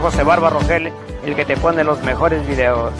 José Barba Rogel, el que te pone los mejores videos.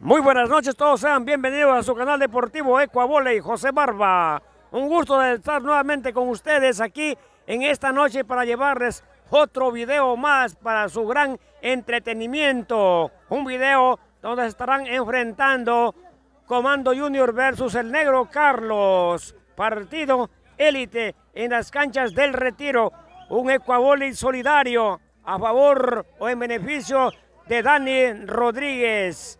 Muy buenas noches, todos sean bienvenidos a su canal deportivo Ecuavole y José Barba. Un gusto de estar nuevamente con ustedes aquí en esta noche para llevarles otro video más para su gran entretenimiento. Un video donde estarán enfrentando Comando Junior versus el Negro Carlos. Partido élite en las canchas del Retiro un Ecuador solidario a favor o en beneficio de Dani Rodríguez.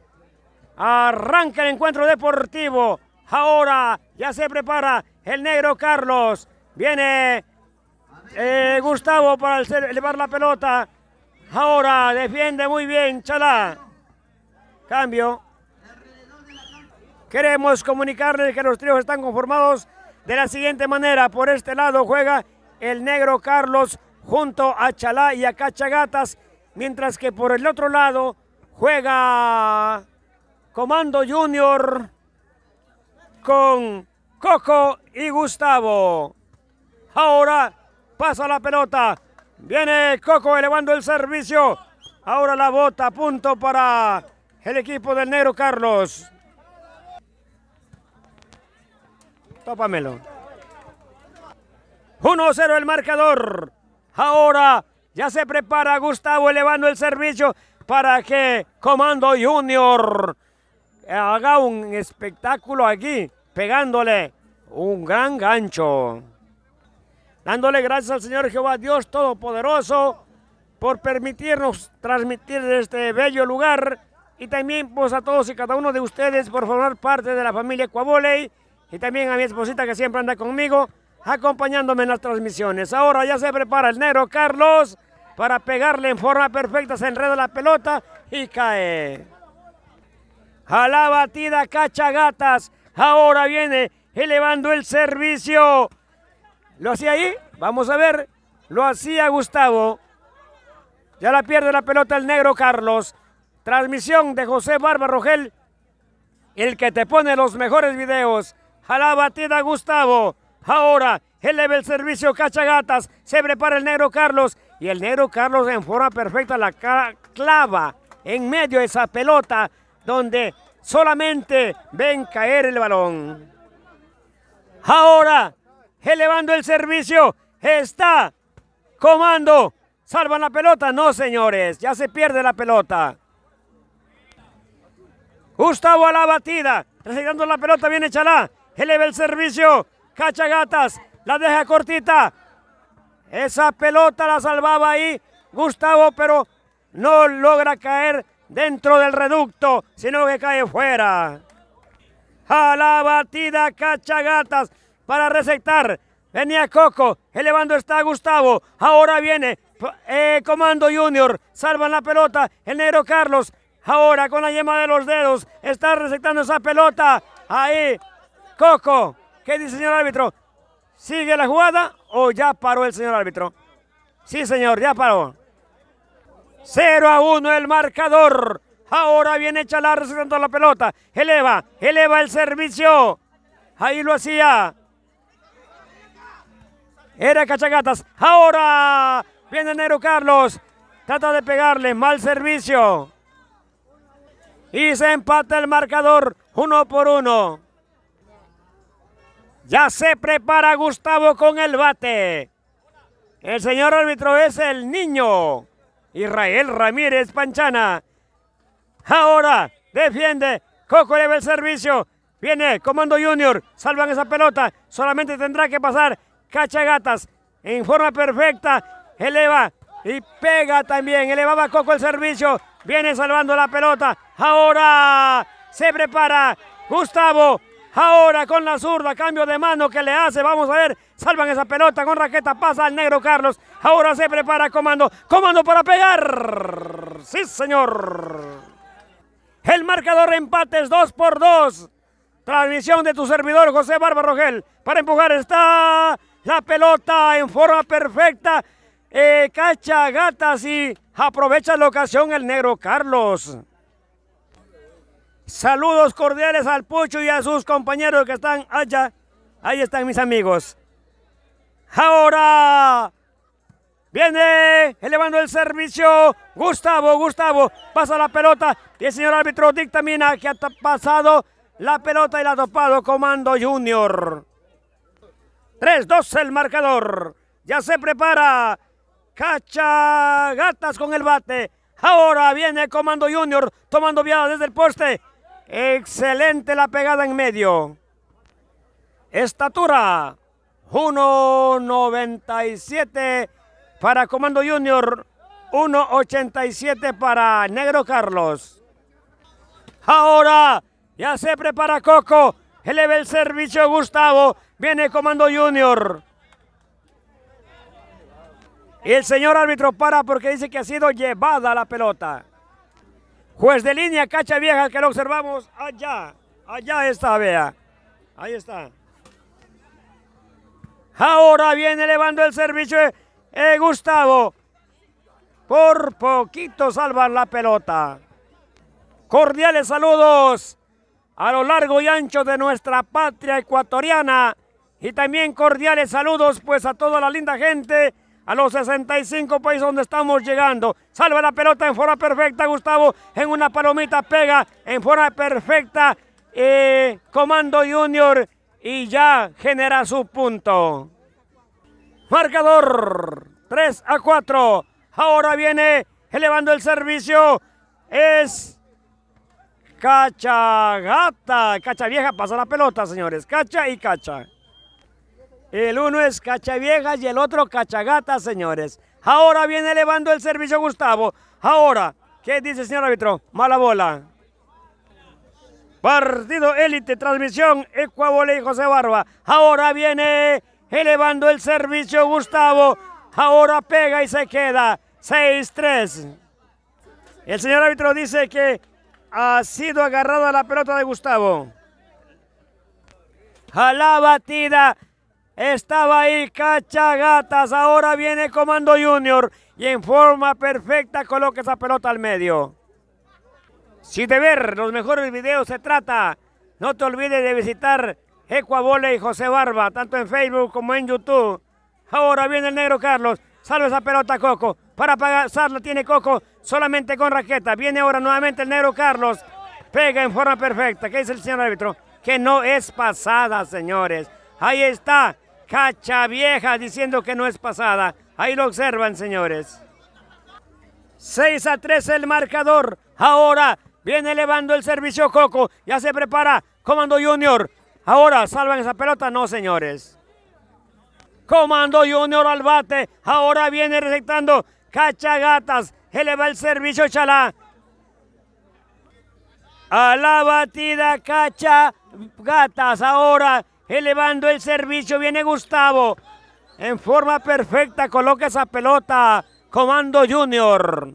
Arranca el encuentro deportivo. Ahora ya se prepara el negro Carlos. Viene eh, Gustavo para elevar la pelota. Ahora defiende muy bien Chalá. Cambio. Queremos comunicarles que los tríos están conformados de la siguiente manera. Por este lado juega el negro Carlos junto a Chalá y a Cachagatas, mientras que por el otro lado juega Comando Junior con Coco y Gustavo. Ahora pasa la pelota, viene Coco elevando el servicio, ahora la bota, punto para el equipo del negro Carlos. Tópamelo. 1-0 el marcador. Ahora ya se prepara Gustavo elevando el servicio para que Comando Junior haga un espectáculo aquí, pegándole un gran gancho. Dándole gracias al Señor Jehová Dios Todopoderoso por permitirnos transmitir este bello lugar y también pues a todos y cada uno de ustedes por formar parte de la familia Coavoley y también a mi esposita que siempre anda conmigo acompañándome en las transmisiones. Ahora ya se prepara el negro Carlos para pegarle en forma perfecta, se enreda la pelota y cae. A batida Cachagatas, ahora viene elevando el servicio. ¿Lo hacía ahí? Vamos a ver. Lo hacía Gustavo. Ya la pierde la pelota el negro Carlos. Transmisión de José Barba Rogel, el que te pone los mejores videos. A batida Gustavo. Ahora eleva el servicio Cachagatas. Se prepara el negro Carlos. Y el negro Carlos en forma perfecta la clava en medio de esa pelota donde solamente ven caer el balón. Ahora, elevando el servicio, está Comando. salva la pelota? No, señores, ya se pierde la pelota. Gustavo a la batida, recibiendo la pelota, viene Chalá, eleva el servicio, Cachagatas, la deja cortita. Esa pelota la salvaba ahí Gustavo, pero no logra caer dentro del reducto, sino que cae fuera. A la batida Cachagatas para receptar. Venía Coco, elevando está Gustavo. Ahora viene eh, Comando Junior. Salvan la pelota el negro Carlos. Ahora con la yema de los dedos está receptando esa pelota. Ahí Coco ¿Qué dice el señor árbitro? ¿Sigue la jugada o ya paró el señor árbitro? Sí, señor, ya paró. 0 a 1 el marcador. Ahora viene Chalar recibiendo la pelota. Eleva, eleva el servicio. Ahí lo hacía. Era Cachagatas. Ahora viene Nero Carlos. Trata de pegarle. Mal servicio. Y se empata el marcador. Uno por uno. Ya se prepara Gustavo con el bate. El señor árbitro es el niño. Israel Ramírez Panchana. Ahora defiende. Coco eleva el servicio. Viene Comando Junior. Salvan esa pelota. Solamente tendrá que pasar Cachagatas. En forma perfecta. Eleva y pega también. Elevaba Coco el servicio. Viene salvando la pelota. Ahora se prepara Gustavo Ahora con la zurda, cambio de mano que le hace. Vamos a ver, salvan esa pelota con raqueta, pasa al negro Carlos. Ahora se prepara comando, comando para pegar. Sí, señor. El marcador empates 2 por 2. Transmisión de tu servidor José Rogel. Para empujar está la pelota en forma perfecta. Eh, cacha gatas y aprovecha la ocasión el negro Carlos. Saludos cordiales al Pucho y a sus compañeros que están allá. Ahí están mis amigos. Ahora viene elevando el servicio. Gustavo, Gustavo, pasa la pelota. Y el señor árbitro dictamina que ha pasado la pelota y la ha topado Comando Junior. 3-2 el marcador. Ya se prepara. Cacha gatas con el bate. Ahora viene Comando Junior tomando viada desde el poste. Excelente la pegada en medio. Estatura 1.97 para Comando Junior, 1.87 para Negro Carlos. Ahora ya se prepara Coco, eleva el servicio Gustavo, viene Comando Junior. Y el señor árbitro para porque dice que ha sido llevada la pelota. Juez de línea, cacha vieja, que lo observamos allá. Allá está, vea. Ahí está. Ahora viene elevando el servicio eh, Gustavo. Por poquito salvan la pelota. Cordiales saludos a lo largo y ancho de nuestra patria ecuatoriana. Y también cordiales saludos pues a toda la linda gente a los 65 países donde estamos llegando. Salva la pelota en forma perfecta, Gustavo. En una palomita pega en forma perfecta. Eh, comando Junior y ya genera su punto. Marcador 3 a 4. Ahora viene elevando el servicio. Es Cachagata. Cacha vieja pasa la pelota, señores. Cacha y cacha. El uno es cachavieja y el otro Cachagata, señores. Ahora viene elevando el servicio Gustavo. Ahora, ¿qué dice el señor árbitro? Mala bola. Partido élite, transmisión, Ecuabole y José Barba. Ahora viene elevando el servicio Gustavo. Ahora pega y se queda. 6-3. El señor árbitro dice que ha sido agarrada la pelota de Gustavo. A la batida estaba ahí Cachagatas, ahora viene Comando Junior y en forma perfecta coloca esa pelota al medio. Si de ver los mejores videos se trata, no te olvides de visitar Ecuabole y José Barba, tanto en Facebook como en YouTube. Ahora viene el negro Carlos, salve esa pelota Coco, para pasarla tiene Coco solamente con raqueta. Viene ahora nuevamente el negro Carlos, pega en forma perfecta. ¿Qué dice el señor árbitro? Que no es pasada, señores. Ahí está cacha vieja diciendo que no es pasada. Ahí lo observan, señores. 6 a 3 el marcador. Ahora viene elevando el servicio Coco. Ya se prepara Comando Junior. Ahora salvan esa pelota. No, señores. Comando Junior al bate. Ahora viene receptando Gatas. Eleva el servicio Chalá. A la batida Cacha Gatas. Ahora elevando el servicio, viene Gustavo, en forma perfecta coloca esa pelota, Comando Junior.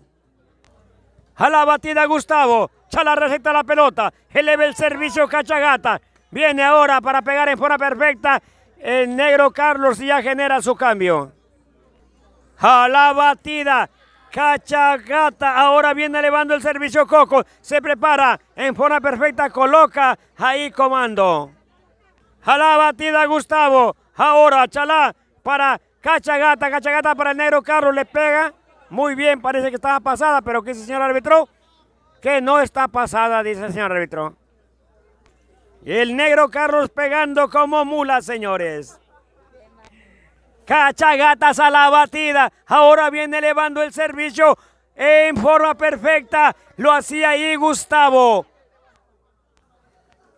A la batida Gustavo, Chala receta la pelota, eleva el servicio Cachagata, viene ahora para pegar en forma perfecta, el negro Carlos ya genera su cambio. A la batida, Cachagata, ahora viene elevando el servicio Coco, se prepara en forma perfecta, coloca ahí comando. Jalá batida Gustavo. Ahora Chalá para Cachagata. Cachagata para el negro Carlos. Le pega. Muy bien, parece que estaba pasada, pero qué dice el señor árbitro? Que no está pasada, dice el señor árbitro. El negro Carlos pegando como mula, señores. Cachagatas a la batida. Ahora viene elevando el servicio en forma perfecta. Lo hacía ahí Gustavo.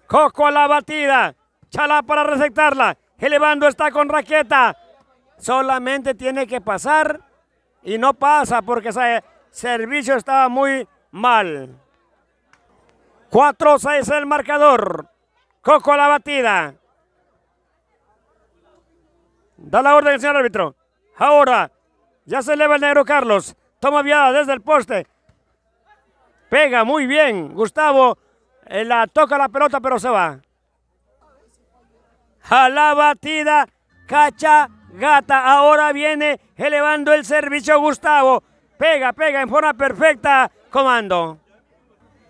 Coco a la batida. Chala para receptarla. Elevando está con raqueta. Solamente tiene que pasar y no pasa porque ese servicio estaba muy mal. 4-6 el marcador. Coco la batida. Da la orden el señor árbitro. Ahora ya se eleva el negro Carlos. Toma viada desde el poste. Pega muy bien. Gustavo eh, la toca la pelota pero se va. A la batida, cacha, gata. Ahora viene elevando el servicio Gustavo. Pega, pega en forma perfecta, comando.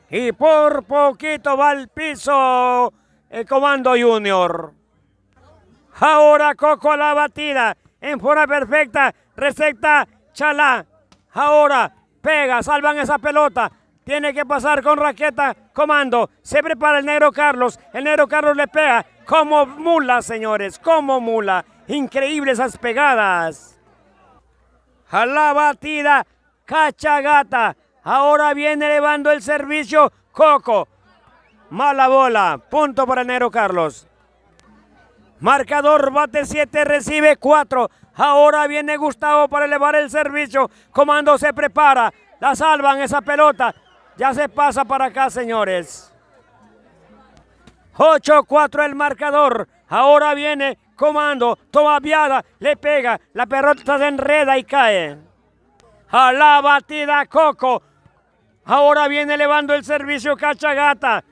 Y por poquito va al piso el comando Junior. Ahora Coco a la batida, en forma perfecta, receta Chalá. Ahora pega, salvan esa pelota. Tiene que pasar con raqueta, comando. Se prepara el negro Carlos. El negro Carlos le pega. Como mula, señores, como mula. Increíbles esas pegadas. la batida, cachagata. Ahora viene elevando el servicio Coco. Mala bola. Punto para Nero Carlos. Marcador, bate 7, recibe 4. Ahora viene Gustavo para elevar el servicio. Comando se prepara. La salvan esa pelota. Ya se pasa para acá, señores. 8-4 el marcador. Ahora viene Comando. toma viada, le pega. La perrota se enreda y cae. A la batida Coco. Ahora viene elevando el servicio Cachagata.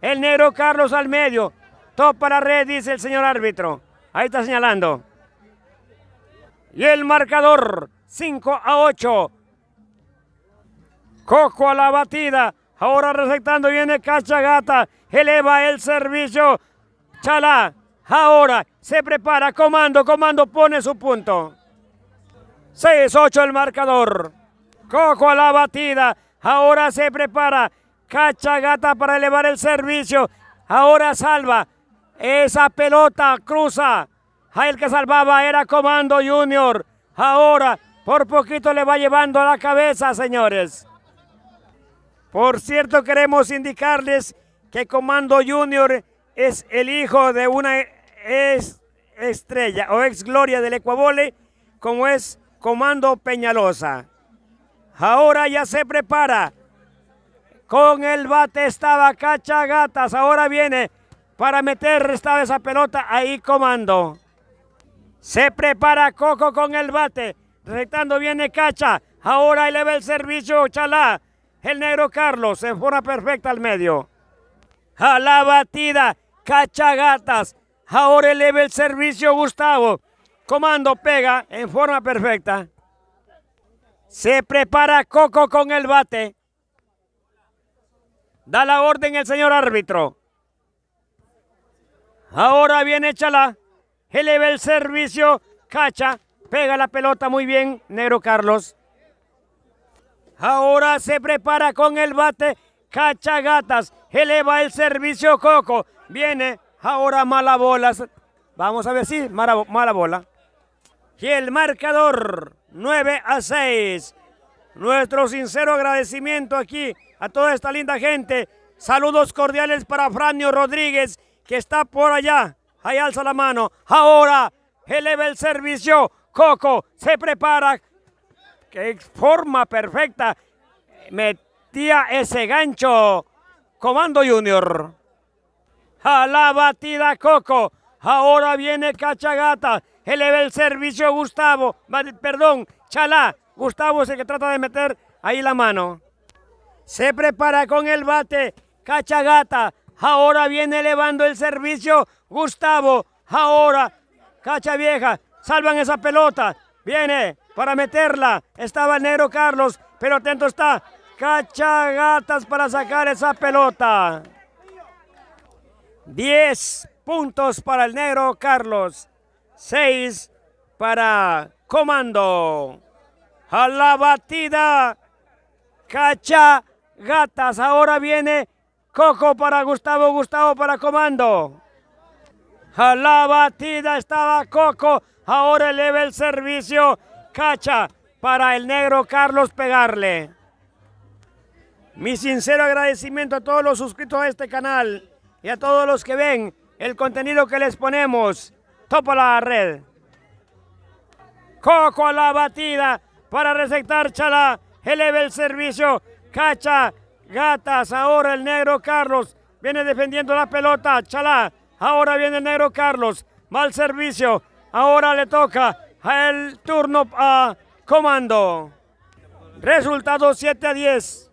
El negro Carlos al medio. Top para red, dice el señor árbitro. Ahí está señalando. Y el marcador, 5 a 8. Coco a la batida. Ahora receptando viene Cachagata. Eleva el servicio. chala. Ahora se prepara. Comando, comando pone su punto. 6-8 el marcador. Coco a la batida. Ahora se prepara. Cachagata para elevar el servicio. Ahora salva. Esa pelota cruza. a el que salvaba era Comando Junior. Ahora por poquito le va llevando a la cabeza, señores. Por cierto, queremos indicarles que Comando Junior es el hijo de una ex estrella o ex gloria del Ecuavole, como es Comando Peñalosa. Ahora ya se prepara. Con el bate estaba Cacha Gatas, Ahora viene para meter restaba esa pelota ahí Comando. Se prepara Coco con el bate. Rectando viene Cacha. Ahora eleva el servicio Chalá. El negro Carlos en forma perfecta al medio. A la batida, cachagatas. Ahora eleva el servicio Gustavo. Comando pega en forma perfecta. Se prepara Coco con el bate. Da la orden el señor árbitro. Ahora viene échala. Eleva el servicio. Cacha. Pega la pelota muy bien, Negro Carlos. Ahora se prepara con el bate Cachagatas. Eleva el servicio Coco. Viene ahora mala bola. Vamos a ver si mala bola. Y el marcador 9 a 6. Nuestro sincero agradecimiento aquí a toda esta linda gente. Saludos cordiales para Franio Rodríguez que está por allá. Ahí alza la mano. Ahora eleva el servicio. Coco se prepara que forma perfecta metía ese gancho. Comando Junior. A la batida Coco. Ahora viene Cachagata. Eleva el servicio Gustavo. Perdón, Chalá. Gustavo es el que trata de meter ahí la mano. Se prepara con el bate. Cachagata. Ahora viene elevando el servicio Gustavo. Ahora Cacha Vieja. Salvan esa pelota. Viene para meterla. Estaba el negro Carlos, pero atento está Cachagatas para sacar esa pelota. 10 puntos para el negro Carlos. ...seis para Comando. A la batida. Cachagatas. Ahora viene Coco para Gustavo, Gustavo para Comando. A la batida estaba Coco. Ahora eleva el servicio cacha para el negro Carlos Pegarle. Mi sincero agradecimiento a todos los suscritos a este canal y a todos los que ven el contenido que les ponemos. Topo la red. Coco a la batida para receptar Chala. Eleve el servicio. Cacha, gatas. Ahora el negro Carlos viene defendiendo la pelota. Chala. Ahora viene el negro Carlos. Mal servicio. Ahora le toca el turno a comando. Resultado 7 a 10.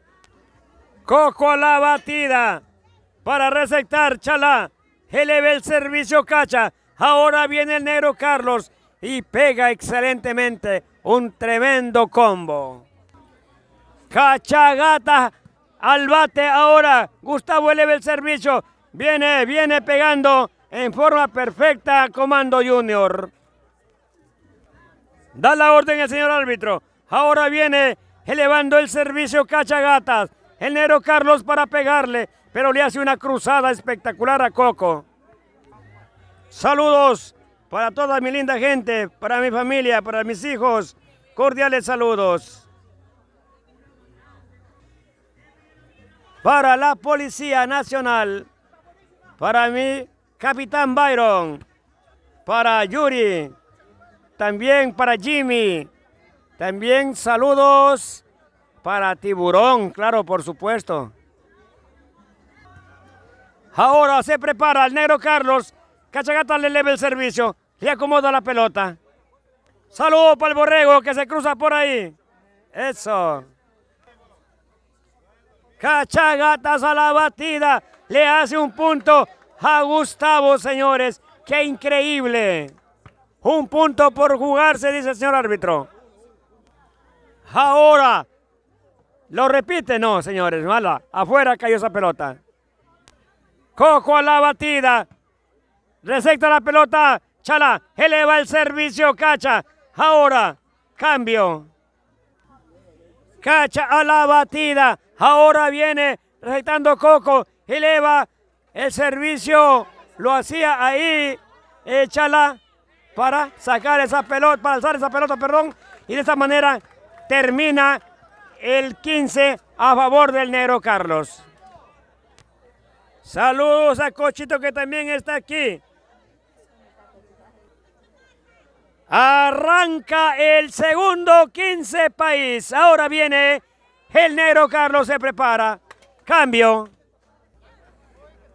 Coco la batida para receptar Chala, Eleve el servicio Cacha. Ahora viene el negro Carlos y pega excelentemente un tremendo combo. Cacha gata al bate ahora. Gustavo eleve el servicio. Viene, viene pegando en forma perfecta Comando Junior. Da la orden el señor árbitro. Ahora viene elevando el servicio Cachagatas. El Nero Carlos para pegarle, pero le hace una cruzada espectacular a Coco. Saludos para toda mi linda gente, para mi familia, para mis hijos. Cordiales saludos. Para la Policía Nacional, para mi Capitán Byron, para Yuri, también para Jimmy. También saludos para Tiburón, claro, por supuesto. Ahora se prepara el negro Carlos. Cachagata le eleva el servicio. Le acomoda la pelota. Saludos para el borrego que se cruza por ahí. Eso. Cachagatas a la batida. Le hace un punto a Gustavo, señores. ¡Qué increíble! Un punto por jugarse, dice el señor árbitro. Ahora. Lo repite, no, señores. Mala. Afuera cayó esa pelota. Coco a la batida. Recepta la pelota. Chala. Eleva el servicio. Cacha. Ahora. Cambio. Cacha a la batida. Ahora viene Receptando Coco. Eleva el servicio. Lo hacía ahí. Chala para sacar esa pelota, para alzar esa pelota, perdón. Y de esa manera termina el 15 a favor del negro Carlos. Saludos a Cochito que también está aquí. Arranca el segundo 15 país. Ahora viene el negro Carlos, se prepara. Cambio.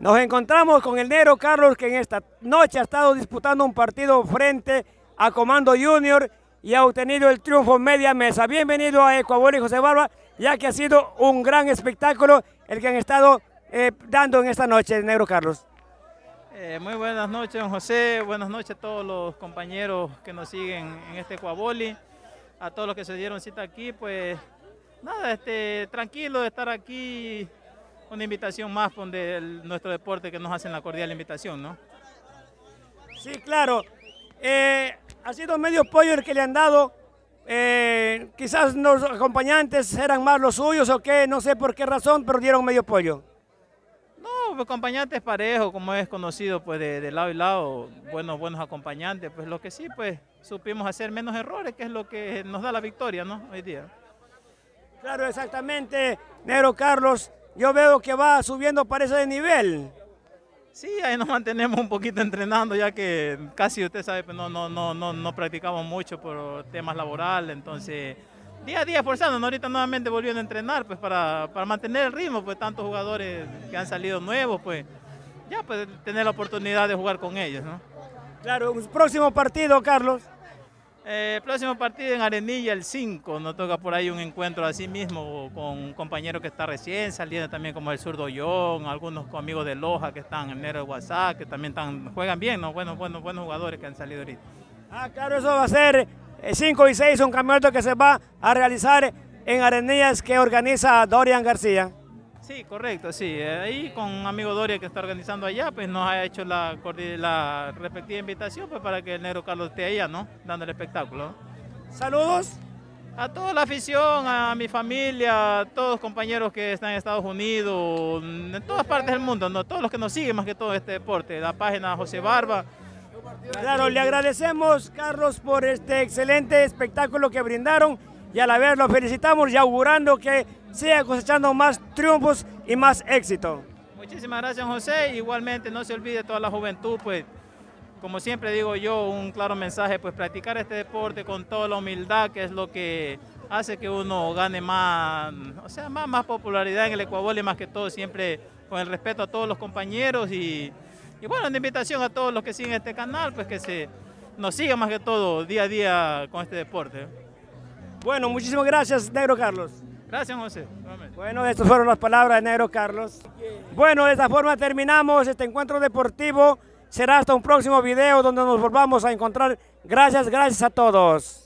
Nos encontramos con el negro Carlos que en esta noche ha estado disputando un partido frente a Comando Junior y ha obtenido el triunfo en media mesa. Bienvenido a Ecuador José Barba, ya que ha sido un gran espectáculo el que han estado eh, dando en esta noche, negro Carlos. Eh, muy buenas noches, don José. Buenas noches a todos los compañeros que nos siguen en este Ecuaboli, a todos los que se dieron cita aquí. Pues nada, este, tranquilo de estar aquí una invitación más de nuestro deporte que nos hacen la cordial invitación, ¿no? Sí, claro. ha eh, sido medio pollo el que le han dado. Eh, quizás los acompañantes eran más los suyos o qué, no sé por qué razón, pero dieron medio pollo. No, acompañantes parejos, como es conocido, pues de, de, lado y lado, buenos, buenos acompañantes. Pues lo que sí, pues supimos hacer menos errores, que es lo que nos da la victoria, ¿no? Hoy día. Claro, exactamente, Nero Carlos yo veo que va subiendo para de nivel. Sí, ahí nos mantenemos un poquito entrenando, ya que casi usted sabe, pues, no, no, no, no, no practicamos mucho por temas laborales, entonces día a día forzando, ahorita nuevamente volviendo a entrenar, pues para, para mantener el ritmo, pues tantos jugadores que han salido nuevos, pues ya pues tener la oportunidad de jugar con ellos, ¿no? Claro, un próximo partido, Carlos. Eh, próximo partido en Arenilla, el 5. Nos toca por ahí un encuentro así mismo con un compañero que está recién saliendo también, como el zurdo John, algunos amigos de Loja que están en de WhatsApp, que también están, juegan bien, buenos, buenos, buenos jugadores que han salido ahorita. Ah, claro, eso va a ser el eh, 5 y 6, un campeonato que se va a realizar en Arenillas que organiza Dorian García. Sí, correcto, sí. Eh, ahí con un amigo Doria que está organizando allá, pues nos ha hecho la, respectiva invitación pues, para que el negro Carlos esté allá, ¿no? Dando el espectáculo. Saludos a toda la afición, a mi familia, a todos los compañeros que están en Estados Unidos, en todas partes del mundo, ¿no? todos los que nos siguen más que todo este deporte, la página José Barba. Claro, le agradecemos, Carlos, por este excelente espectáculo que brindaron y a la vez los felicitamos y augurando que siga cosechando más triunfos y más éxito. Muchísimas gracias José, igualmente no se olvide toda la juventud, pues como siempre digo yo, un claro mensaje, pues practicar este deporte con toda la humildad que es lo que hace que uno gane más, o sea, más, popularidad en el Ecuador y más que todo siempre con el respeto a todos los compañeros y, bueno, una invitación a todos los que siguen este canal, pues que se nos sigan más que todo día a día con este deporte. Bueno, muchísimas gracias, Negro Carlos. Gracias, José. Bueno, estas fueron las palabras de Negro Carlos. Bueno, de esta forma terminamos este encuentro deportivo. Será hasta un próximo video donde nos volvamos a encontrar. Gracias, gracias a todos.